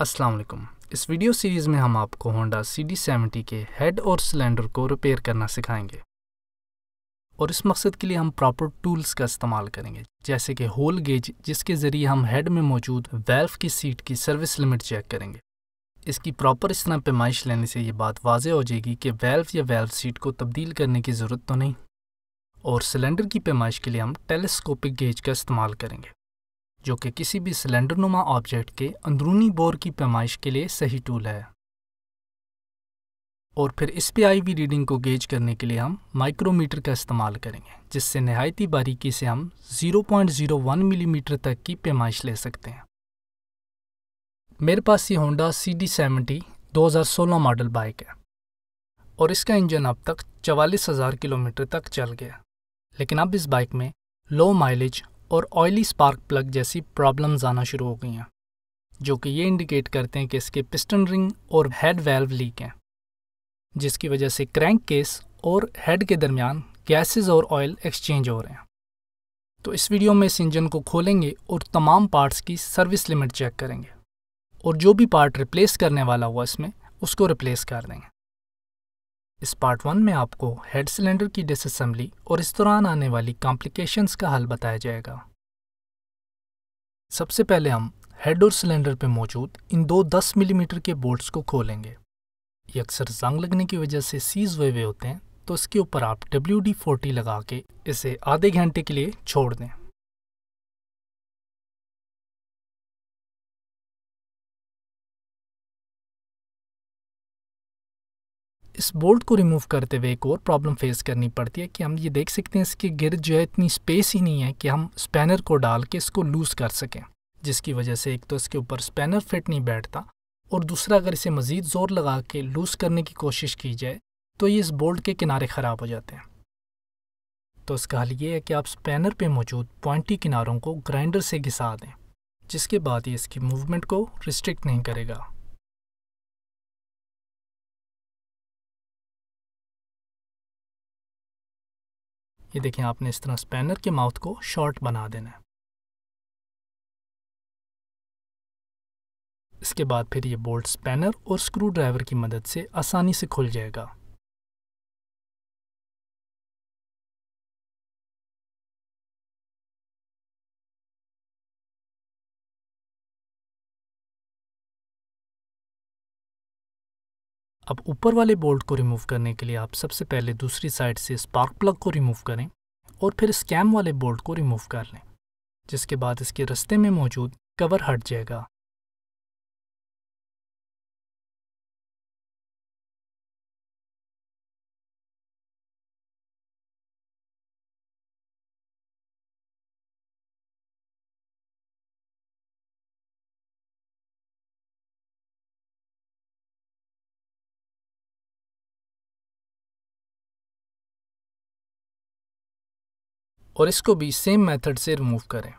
अस्सलाम वालेकुम इस वीडियो सीरीज़ में हम आपको होंडा सी डी सेवेंटी के हेड और सिलेंडर को रिपेयर करना सिखाएंगे और इस मकसद के लिए हम प्रॉपर टूल्स का इस्तेमाल करेंगे जैसे कि होल गेज जिसके ज़रिए हम हेड में मौजूद वेल्व की सीट की सर्विस लिमिट चेक करेंगे इसकी प्रॉपर इस तरह पैमाइश लेने से ये बात वाजे हो जाएगी कि वेल्व या वेल्व सीट को तब्दील करने की ज़रूरत तो नहीं और सिलेंडर की पैमाइश के लिए हम टेलीस्कोपिक गेज का इस्तेमाल करेंगे जो कि किसी भी सिलेंडरनुमा ऑब्जेक्ट के अंदरूनी बोर की पैमाइश के लिए सही टूल है और फिर इस पी आई वी रीडिंग को गेज करने के लिए हम माइक्रोमीटर का इस्तेमाल करेंगे जिससे नहायती बारीकी से हम 0.01 मिलीमीटर mm तक की पैमाइश ले सकते हैं मेरे पास ये होंडा सी डी सेवेंटी दो मॉडल बाइक है और इसका इंजन अब तक चवालीस हज़ार किलोमीटर तक चल गया लेकिन अब इस बाइक में लो माइलेज और ऑयली स्पार्क प्लग जैसी प्रॉब्लम्स आना शुरू हो गई हैं जो कि ये इंडिकेट करते हैं कि इसके पिस्टन रिंग और हेड वेल्व लीक हैं जिसकी वजह से क्रैंक केस और हेड के दरमियान गैसेस और ऑयल एक्सचेंज हो रहे हैं तो इस वीडियो में इस इंजन को खोलेंगे और तमाम पार्ट्स की सर्विस लिमिट चेक करेंगे और जो भी पार्ट रिप्लेस करने वाला हुआ इसमें उसको रिप्लेस कर देंगे इस पार्ट वन में आपको हेड सिलेंडर की डिसअसेंबली और इस दौरान आने वाली कॉम्प्लिकेशंस का हल बताया जाएगा सबसे पहले हम हेड और सिलेंडर पर मौजूद इन दो 10 मिलीमीटर के बोल्ट्स को खोलेंगे ये अक्सर जंग लगने की वजह से सीज हुए हुए होते हैं तो इसके ऊपर आप डब्ल्यू डी फोर्टी लगा के इसे आधे घंटे के लिए छोड़ दें इस बोल्ट को रिमूव करते हुए एक और प्रॉब्लम फेस करनी पड़ती है कि हम ये देख सकते हैं इसके गिरद जो है इतनी स्पेस ही नहीं है कि हम स्पैनर को डाल के इसको लूज़ कर सकें जिसकी वजह से एक तो इसके ऊपर स्पैनर फिट नहीं बैठता और दूसरा अगर इसे मज़ीद ज़ोर लगा के लूज़ करने की कोशिश की जाए तो ये इस बोल्ट के किनारे ख़राब हो जाते हैं तो इसका हल ये है कि आप स्पैनर पे मौजूद पॉइंटी किनारों को ग्राइंडर से घिसा दें जिसके बाद ये इसकी मूवमेंट को रिस्ट्रिक्ट नहीं करेगा ये देखें आपने इस तरह स्पैनर के माउथ को शॉर्ट बना देना है इसके बाद फिर ये बोल्ट स्पैनर और स्क्रू ड्राइवर की मदद से आसानी से खुल जाएगा अब ऊपर वाले बोल्ट को रिमूव करने के लिए आप सबसे पहले दूसरी साइड से स्पार्क प्लग को रिमूव करें और फिर स्कैम वाले बोल्ट को रिमूव कर लें जिसके बाद इसके रस्ते में मौजूद कवर हट जाएगा और इसको भी सेम मेथड से रिमूव करें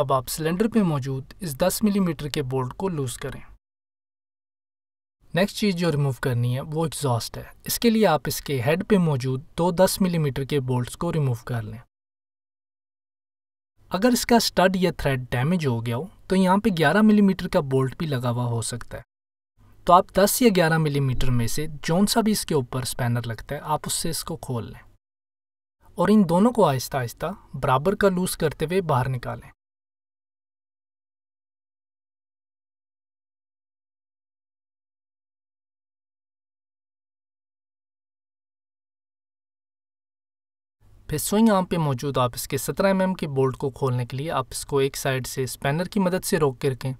अब आप सिलेंडर पे मौजूद इस 10 मिलीमीटर के बोल्ट को लूज़ करें नेक्स्ट चीज़ जो रिमूव करनी है वो एग्जॉस्ट है इसके लिए आप इसके हेड पे मौजूद दो 10 मिलीमीटर के बोल्ट्स को रिमूव कर लें अगर इसका स्टड या थ्रेड डैमेज हो गया हो तो यहाँ पे 11 मिलीमीटर का बोल्ट भी लगा हुआ हो सकता है तो आप 10 या 11 मिलीमीटर में से जौन सा भी इसके ऊपर स्पैनर लगता है आप उससे इसको खोल लें और इन दोनों को आहिस्ता आहिस्ता बराबर का लूज करते हुए बाहर निकालें फिर स्विंग आर्म पे मौजूद आप इसके 17 एम mm के बोल्ट को खोलने के लिए आप इसको एक साइड से स्पैनर की मदद से रोक के रखें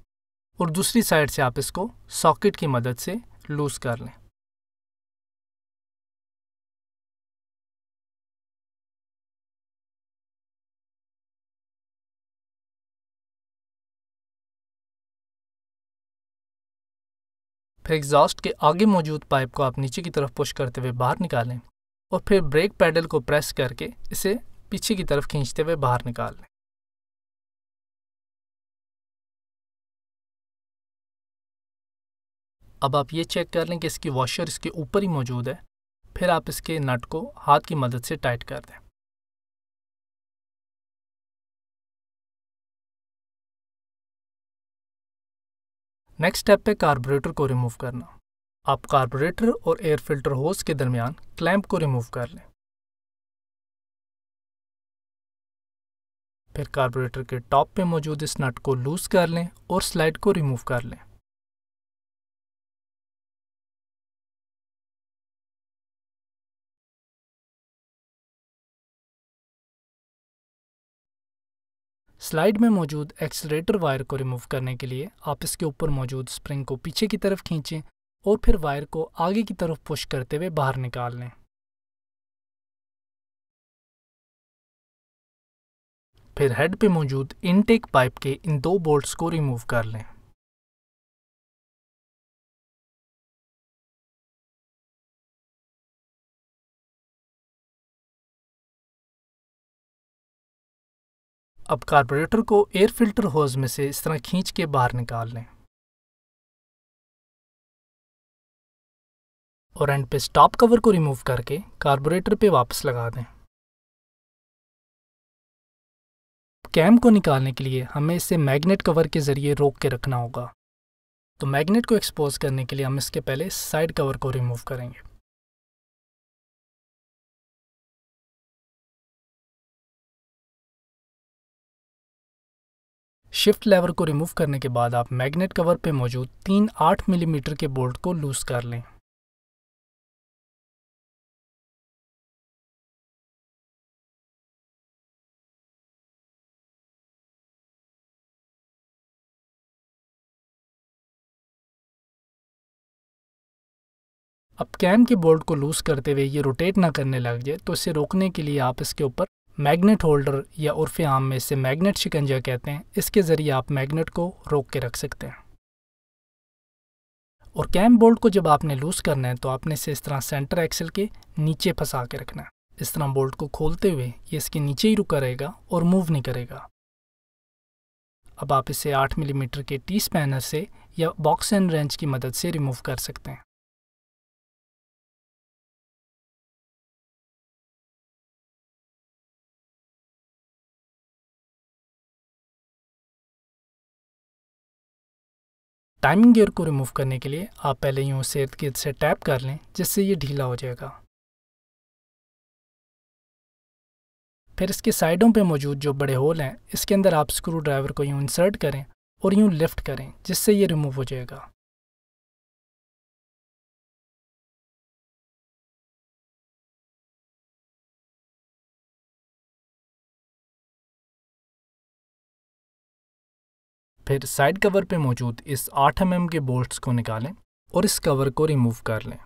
और दूसरी साइड से आप इसको सॉकेट की मदद से लूज़ कर लें फिर एग्जॉस्ट के आगे मौजूद पाइप को आप नीचे की तरफ पुश करते हुए बाहर निकालें और फिर ब्रेक पैडल को प्रेस करके इसे पीछे की तरफ खींचते हुए बाहर निकाल लें अब आप ये चेक कर लें कि इसकी वॉशर इसके ऊपर ही मौजूद है फिर आप इसके नट को हाथ की मदद से टाइट कर दें नेक्स्ट स्टेप पे कार्बोरेटर को रिमूव करना आप कार्बोरेटर और एयर फिल्टर होस के दरमियान क्लैंप को रिमूव कर लें फिर कार्बोरेटर के टॉप पे मौजूद इस नट को लूज कर लें और स्लाइड को रिमूव कर लें स्लाइड में मौजूद एक्सलेटर वायर को रिमूव करने के लिए आप इसके ऊपर मौजूद स्प्रिंग को पीछे की तरफ खींचें और फिर वायर को आगे की तरफ पुश करते हुए बाहर निकाल लें फिर हेड पे मौजूद इनटेक पाइप के इन दो बोल्ट्स को रिमूव कर लें अब कार्बोरेटर को एयर फिल्टर होज में से इस तरह खींच के बाहर निकाल लें और एंड पे स्टॉप कवर को रिमूव करके कार्बोरेटर पे वापस लगा दें कैम को निकालने के लिए हमें इसे मैग्नेट कवर के ज़रिए रोक के रखना होगा तो मैग्नेट को एक्सपोज करने के लिए हम इसके पहले साइड कवर को रिमूव करेंगे शिफ्ट लेवर को रिमूव करने के बाद आप मैग्नेट कवर पे मौजूद तीन आठ मिलीमीटर के बोल्ट को लूज कर लें अब कैम के बोल्ट को लूज़ करते हुए ये रोटेट ना करने लग जाए तो इसे रोकने के लिए आप इसके ऊपर मैग्नेट होल्डर या उर्फ आम में इसे मैग्नेट शिकंजा कहते हैं इसके ज़रिए आप मैग्नेट को रोक के रख सकते हैं और कैम बोल्ट को जब आपने लूज़ करना है तो आपने इसे इस तरह सेंटर एक्सल के नीचे फंसा के रखना है इस तरह बोल्ट को खोलते हुए ये इसके नीचे ही रुका रहेगा और मूव नहीं करेगा अब आप इसे 8 मिलीमीटर के टी स्पैनर से या बॉक्स एंड रेंच की मदद से रिमूव कर सकते हैं टाइमिंग गियर को रिमूव करने के लिए आप पहले यूँ से इर्द गिर्द से टैप कर लें जिससे ये ढीला हो जाएगा फिर इसके साइडों पे मौजूद जो बड़े होल हैं इसके अंदर आप स्क्रू ड्राइवर को यूँ इंसर्ट करें और यूँ लिफ्ट करें जिससे ये रिमूव हो जाएगा फिर साइड कवर पे मौजूद इस 8 एम mm के बोल्ट्स को निकालें और इस कवर को रिमूव कर लें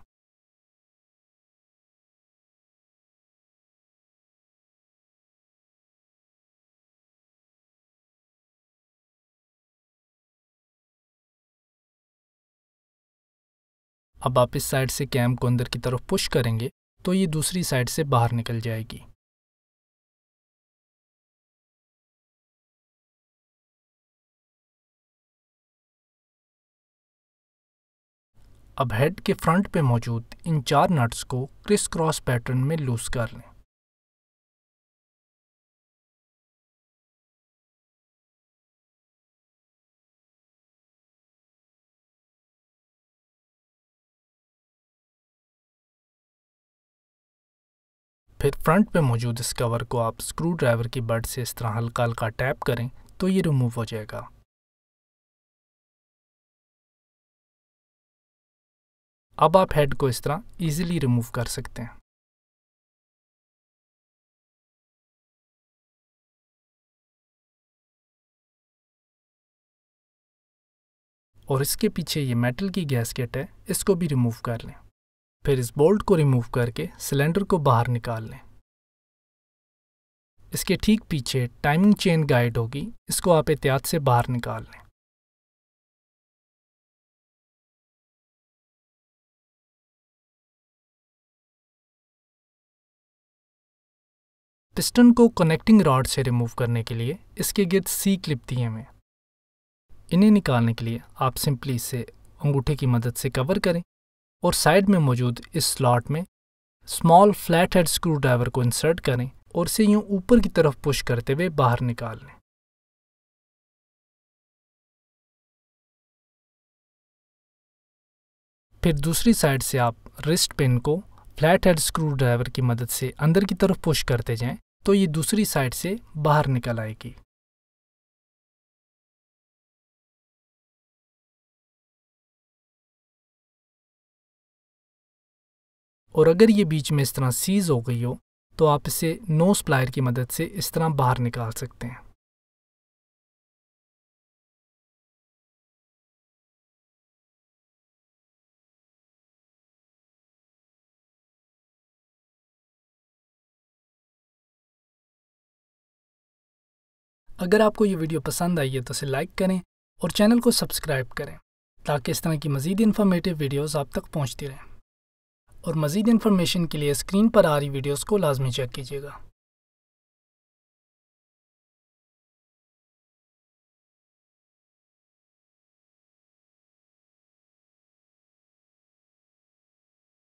अब आप इस साइड से कैम को अंदर की तरफ पुश करेंगे तो ये दूसरी साइड से बाहर निकल जाएगी अब हेड के फ्रंट पे मौजूद इन चार नट्स को क्रिस क्रॉस पैटर्न में लूज कर लें फिर फ्रंट पे मौजूद इस कवर को आप स्क्रू ड्राइवर की बर्ड से इस तरह हल्का हल्का टैप करें तो ये रिमूव हो जाएगा अब आप हेड को इस तरह इजीली रिमूव कर सकते हैं और इसके पीछे ये मेटल की गैसकेट है इसको भी रिमूव कर लें फिर इस बोल्ट को रिमूव करके सिलेंडर को बाहर निकाल लें इसके ठीक पीछे टाइमिंग चेन गाइड होगी इसको आप एहतियात से बाहर निकाल लें पिस्टन को कनेक्टिंग रॉड से रिमूव करने के लिए इसके गिर्द सी क्लिप दिए हुए इन्हें निकालने के लिए आप सिंपली इसे अंगूठे की मदद से कवर करें और साइड में मौजूद इस स्लॉट में small flat head screwdriver को इंसर्ट करें और इसे यूं ऊपर की तरफ पुश करते हुए बाहर निकाल लें फिर दूसरी साइड से आप रिस्ट पिन को फ्लैट हेड स्क्रू ड्राइवर की मदद से अंदर की तरफ पुश करते जाएं तो ये दूसरी साइड से बाहर निकल आएगी और अगर ये बीच में इस तरह सीज हो गई हो तो आप इसे नो प्लायर की मदद से इस तरह बाहर निकाल सकते हैं अगर आपको ये वीडियो पसंद आई है तो इसे लाइक करें और चैनल को सब्सक्राइब करें ताकि इस तरह की मज़ीद इन्फॉर्मेटिव वीडियोज़ आप तक पहुँचती रहें और मज़ीद इन्फॉर्मेशन के लिए स्क्रीन पर आ रही वीडियोज़ को लाजमी चेक कीजिएगा